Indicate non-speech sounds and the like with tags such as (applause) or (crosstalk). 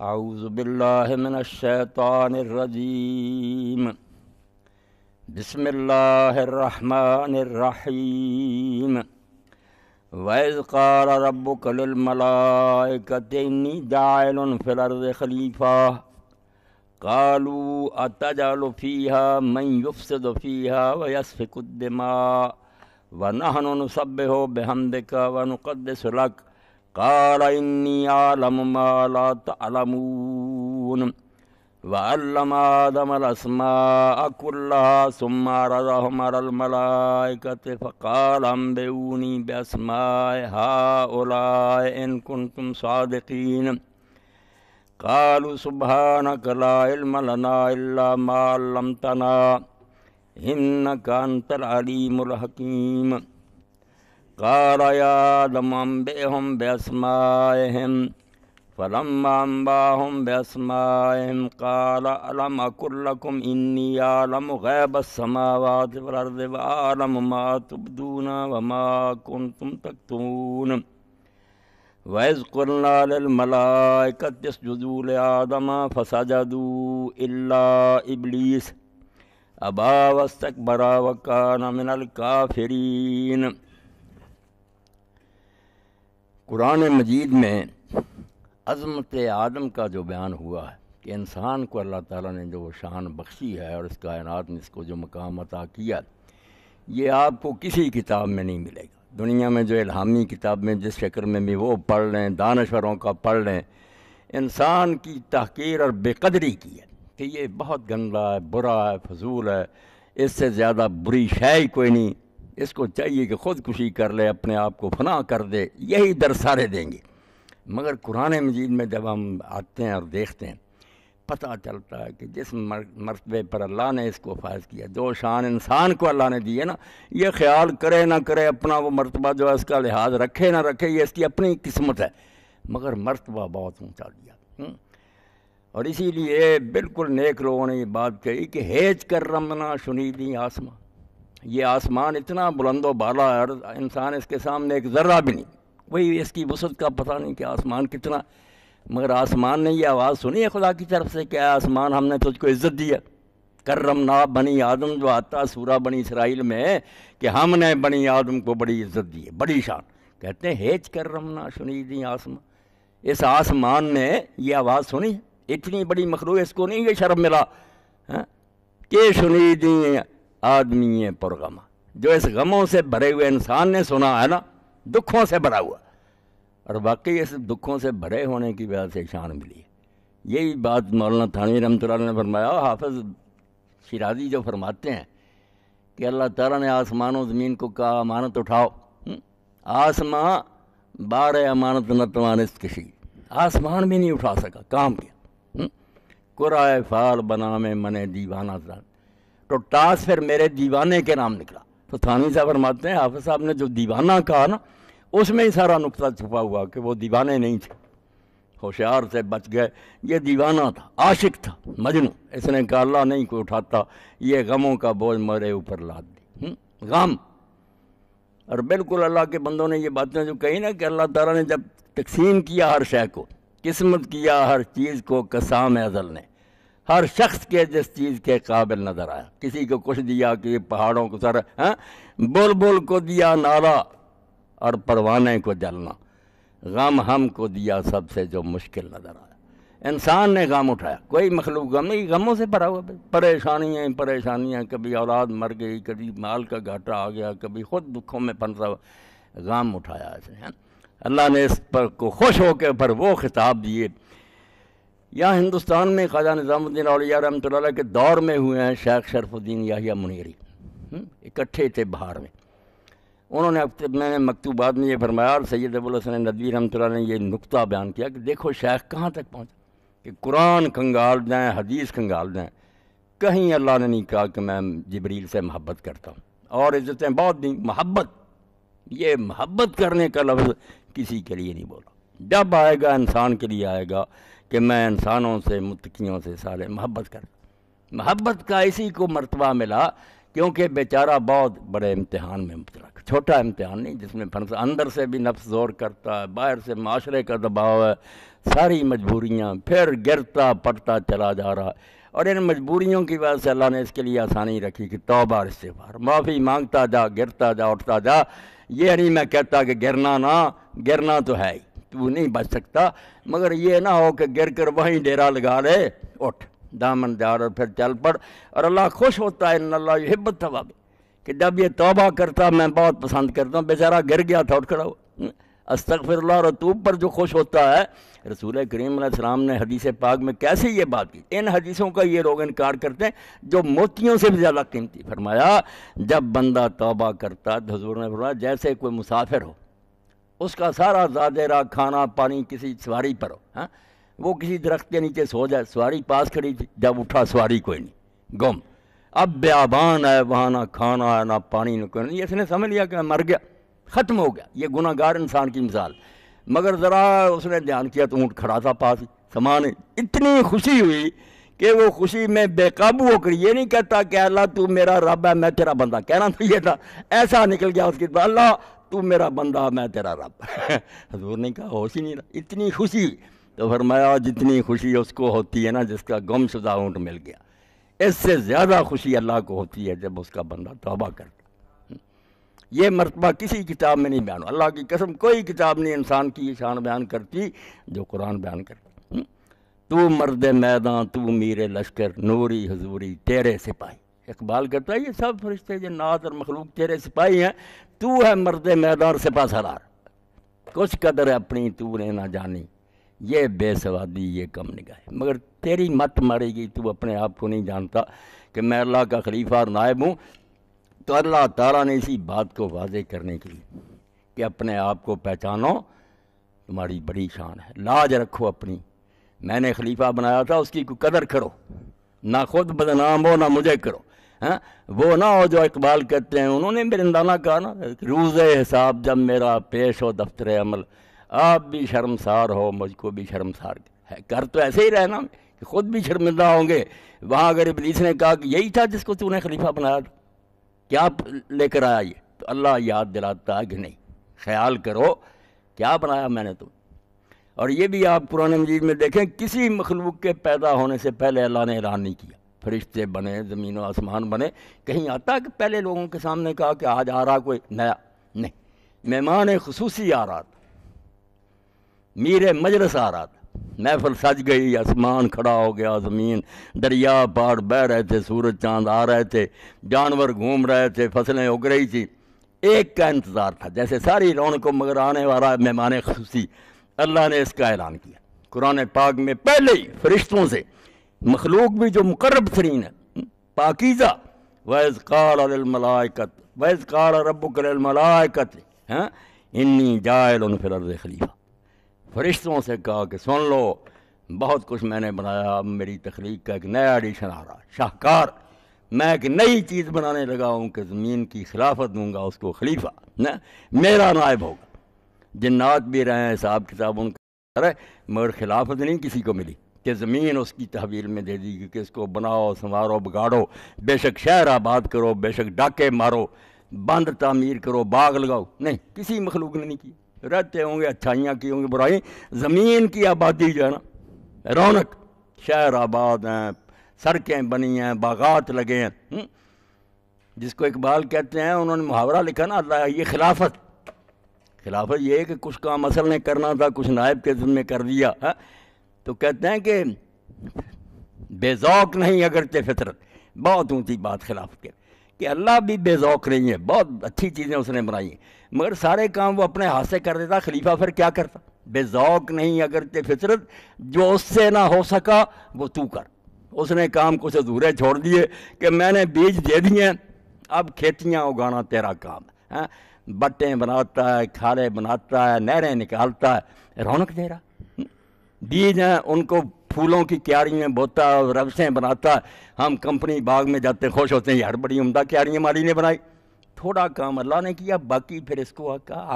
أعوذ بالله من الشيطان الرجيم بسم الله الرحمن الرحيم وإذ قال ربك للملائكة إني جاعل في الأرض خليفة قالوا أتجعل فيها من يفسد فيها ويسفك الدماء ونحن نسبه بحمدك ونقدس لك قال إني أعلم ما لا تعلمون وعلم آدم الأسماء كلها ثم عرضهم على الملائكة فقال أنبئوني بأسماء هؤلاء إن كنتم صادقين قالوا سبحانك لا علم لنا إلا ما علمتنا إنك أنت العليم الحكيم कारयादमम्बेहं व्यस्मायहिं फलम्बाम्बाहं व्यस्मायहिं काल अलमकुल्लकुम् इन्नियालमु गैबस्समावाति वलर्दिवालमु मा तुब्दून वमा कुन्तुं तक्तून् वैज कुरनालमलाकतजूल आदमा फसजदू इल्ला इबलीस अबावस्तक बरा वकान मिनल काफरीन कुरान मजीद में अज़मत आदम का जो बयान हुआ है कि इंसान को अल्लाह ताला ने जो शान बख्शी है और इस कायनात ने इसको जो मकाम अता किया ये आपको किसी किताब में नहीं मिलेगा दुनिया में जो इलामी किताब में जिस शक्ल में भी वो पढ़ लें दानश्वरों का पढ़ लें इंसान की तहकीर और बेकदरी की है कि ये बहुत गंदा है बुरा है फजूल है इससे ज़्यादा बुरी शाय कोई नहीं इसको चाहिए कि खुदकुशी कर ले अपने आप को फना कर दे यही दर सारे देंगे मगर कुरान मजीद में जब हम आते हैं और देखते हैं पता चलता है कि जिस मरतबे पर अल्लाह ने इसको फायज किया जो शान इंसान को अल्लाह ने दी है ना ये ख्याल करे ना करे अपना वो मरतबा जो है इसका लिहाज रखे ना रखे ये इसकी अपनी किस्मत है मगर मरतबा बहुत ऊँचा दिया हम्म। और इसीलिए बिल्कुल नेक लोगों ने ये बात कही कि हेज कर रमना सुनी दी आसमां ये आसमान इतना बुलंद बाला है इंसान इसके सामने एक ज़र्रा भी नहीं वही इसकी वसत का पता नहीं कि आसमान कितना मगर आसमान ने यह आवाज़ सुनी है खुदा की तरफ से क्या आसमान हमने तुझको इज्जत दिया करम ना बनी आदम जो आता सूरा बनी इसराइल में कि हमने बनी आदम को बड़ी इज्जत दी है बड़ी शान कहते हैं हेज करम ना सुनी दी आसमान इस आसमान ने ये आवाज़ सुनी इतनी बड़ी मखलू इसको नहीं ये शर्म मिला है कि सुनी दी आदमी है पुरगमा जो इस गमों से भरे हुए इंसान ने सुना है ना दुखों से भरा हुआ और वाकई इस दुखों से भरे होने की वजह से शान मिली है यही बात मौलाना थानवी रमत ने फरमाया हाफज शिराजी जो फरमाते हैं कि अल्लाह तारा ने और ज़मीन को कहा अमानत उठाओ हम्म, आसमां बार अमानत न तमान किसी आसमान भी नहीं उठा सका काम किया हम्म, कुराए फाल बना में मने दीवाना था तो टास फिर मेरे दीवाने के नाम निकला तो थानी साहब फरमाते हैं हाफिज साहब ने जो दीवाना कहा ना उसमें ही सारा नुकता छुपा हुआ कि वो दीवाने नहीं थे होशियार से बच गए ये दीवाना था आशिक था मजनू इसने काला नहीं कोई उठाता ये गमों का बोझ मरे ऊपर लाद दी हम्म, गम और बिल्कुल अल्लाह के बंदों ने ये बातें जो कही ना कि अल्लाह ताला ने जब तकसीम किया हर शय को किस्मत किया हर चीज़ को कसाम अजल ने हर शख्स के जिस चीज़ के काबिल नज़र आया किसी को कुछ दिया कि पहाड़ों को सर हैं बुल को दिया नारा और परवाने को जलना गम हम को दिया सबसे जो मुश्किल नज़र आया इंसान ने गम उठाया कोई मखलूक गम नहीं गमों से भरा हुआ परेशानियाँ परेशानियाँ कभी औलाद मर गई कभी माल का घाटा आ गया कभी खुद दुखों में पनसा हुआ गम उठाया ऐसे अल्लाह ने इस पर को खुश होकर पर वो खिताब दिए या हिंदुस्तान में ख्वाजा निज़ामुद्दीन अलिया रमत के दौर में हुए हैं शेख शरफुद्दीन याहिया मुनीरी हम्म? इकट्ठे थे बाहर में उन्होंने अब मैंने मकतूबाद में ये फरमाया और सैद अबुल हसन नदवी रमत ने यह नुकता बयान किया कि देखो शेख कहाँ तक पहुँचा कि कुरान कंगाल दें हदीस कंगाल दें कहीं अल्लाह ने नहीं कहा कि मैं जबरील से मोहब्बत करता हूँ और इज्जतें बहुत दी मोहब्बत ये मोहब्बत करने का लफ्ज़ किसी के लिए नहीं बोला जब आएगा इंसान के लिए आएगा कि मैं इंसानों से मुतकियों से सारे मोहब्बत कर मोहब्बत का इसी को मरतबा मिला क्योंकि बेचारा बहुत बड़े इम्तहान में मुबतला छोटा इम्तहान नहीं जिसमें फंस अंदर से भी नफ्स जोर करता है बाहर से माशरे का दबाव है सारी मजबूरियाँ फिर गिरता पड़ता चला जा रहा है और इन मजबूरियों की वजह से अल्लाह ने इसके लिए आसानी रखी कि तोबा बार माफ़ी मांगता जा गिरता जा उठता जा ये नहीं मैं कहता कि गिरना ना गिरना तो है ही तू नहीं बच सकता मगर ये ना हो कि गिर कर वहीं डेरा लगा ले उठ दामन दार और फिर चल पड़ और अल्लाह खुश होता है अल्लाह हिब्बत तवाब कि जब ये तोबा करता मैं बहुत पसंद करता हूँ बेचारा गिर गया था उठ खड़ा हो हम्म, अस्तफ़िर रतूब पर जो खुश होता है रसूल करीम ने हदीस पाक में कैसे ये बात की इन हदीसों का ये लोग इनकार करते हैं जो मोतियों से भी ज़्यादा कीमती फरमाया जब बंदा तोबा करता तो हजूर ने फरमाया जैसे कोई मुसाफिर हो उसका सारा जादेरा खाना पानी किसी सवारी पर हो हाँ वो किसी दरख्त के नीचे सो जाए सवारी पास खड़ी थी जब उठा सवारी कोई नहीं गुम अब ब्याबान है वहाँ ना खाना है ना पानी ना कोई नहीं इसने समझ लिया कि मर गया ख़त्म हो गया ये गुनागार इंसान की मिसाल मगर ज़रा उसने ध्यान किया तो ऊँट खड़ा था पास समान इतनी खुशी हुई कि वो खुशी में बेकाबू होकर ये नहीं कहता कि अल्लाह तू मेरा रब है मैं तेरा बंदा कहना तो ये था ऐसा निकल गया उसकी अल्लाह तू मेरा बंदा मैं तेरा रब (laughs) हजूर ने कहा होश ही नहीं रहा इतनी खुशी तो फरमाया जितनी खुशी उसको होती है ना जिसका गमशुदा ऊँट मिल गया इससे ज़्यादा खुशी अल्लाह को होती है जब उसका बंदा तोबा करता हम्म। ये मरतबा किसी किताब में नहीं बयान अल्लाह की कसम कोई किताब नहीं इंसान की शान बयान करती जो कुरान बयान करती हम्म। तू मर्द मैदान तू मीरे लश्कर नूरी हजूरी तेरे सिपाही इकबाल करता है ये सब फरिश्ते नात और मखलूक तेरे सिपाही हैं तू है मर्द मैदान सिपा सरार कुछ कदर अपनी तू ने ना जानी ये बेसवादी ये कम निगाह मगर तेरी मत मारेगी तू अपने आप को नहीं जानता कि मैं अल्लाह का खलीफा और नायब हूँ तो अल्लाह तारा ने इसी बात को वाजे करने के लिए कि अपने आप को पहचानो तुम्हारी बड़ी शान है लाज रखो अपनी मैंने खलीफा बनाया था उसकी कदर करो ना खुद बदनाम हो ना मुझे करो हैं वो ना हो जो इकबाल कहते हैं उन्होंने मेरिंदाना कहा ना रूज़ हिसाब जब मेरा पेश हो दफ्तर अमल आप भी शर्मसार हो मुझको भी शर्मसार है कर तो ऐसे ही रहना कि खुद भी शर्मिंदा होंगे वहाँ अगर इबलीस ने कहा कि यही था जिसको तूने खलीफा बनाया क्या लेकर आया ये तो अल्लाह याद दिलाता है कि नहीं ख्याल करो क्या बनाया मैंने तुम तो। और ये भी आप पुराने मजीद में देखें किसी मखलूक के पैदा होने से पहले अल्लाह ने ऐलान नहीं किया फरिश्ते बने ज़मीन और आसमान बने कहीं आता कि पहले लोगों के सामने कहा कि आज आ रहा कोई नया नहीं मेहमान खसूसी आ रहा था मीर मजरस आ रहा था महफल सज गई आसमान खड़ा हो गया ज़मीन दरिया पहाड़ बह रहे थे सूरज चांद आ रहे थे जानवर घूम रहे थे फसलें उग रही थी एक का इंतज़ार था जैसे सारी रौनकों मगर आने वाला मेहमान खसूसी अल्लाह ने इसका ऐलान किया कुरान पाक में पहले ही फरिश्तों से मखलूक भी जो मुकर्रब तरीन है पाकिज़ा वैज़ कारमलाकत वैज़ कार रबमलाकत हैं हाँ? इन्नी जायल फिर खलीफा फरिश्तों से कहा कि सुन लो बहुत कुछ मैंने बनाया अब मेरी तख्लीक का एक नया एडिशन आ रहा शाहकार मैं एक नई चीज़ बनाने लगा हूँ कि ज़मीन की खिलाफत दूंगा उसको खलीफा न मेरा नायब होगा जिन्नात भी रहे हैं हिसाब किताब उनका मगर खिलाफत नहीं किसी को मिली कि ज़मीन उसकी तहवील में दे दी कि इसको बनाओ संवारो बिगाड़ो बेशक शहर आबाद करो बेशक डाके मारो बंद तामीर करो बाग लगाओ नहीं किसी मखलूक ने नहीं की रहते होंगे अच्छाइयाँ की होंगी बुराई ज़मीन की आबादी जो है ना रौनक शहर आबाद हैं सड़कें बनी हैं बागात लगे हैं हम्म? जिसको इकबाल कहते हैं उन्होंने मुहावरा लिखा ना अल्लाह ये खिलाफत खिलाफत ये है कि कुछ काम असल ने करना था कुछ नायब के जिम्मे कर दिया है हाँ? तो कहते हैं कि बेजौक नहीं अगरचे फितरत बहुत ऊंची बात खिलाफ के कि अल्लाह भी बेजौक नहीं है बहुत अच्छी चीज़ें उसने बनाई हैं मगर सारे काम वो अपने हाथ से कर देता खलीफा फिर क्या करता बेजौक नहीं अगरचे फितरत जो उससे ना हो सका वो तू कर उसने काम कुछ अधूरे छोड़ दिए कि मैंने बीज दे दिए अब खेतियाँ उगाना तेरा काम है हाँ, बट्टे बनाता है खाले बनाता है नहरें निकालता है रौनक दे रहा बीज हैं उनको फूलों की क्यारियाँ बोता और रबसें बनाता हम कंपनी बाग में जाते खुश होते हैं यार बड़ी उम्दा क्यारियाँ हमारी ने बनाई थोड़ा काम अल्लाह ने किया बाकी फिर इसको कहा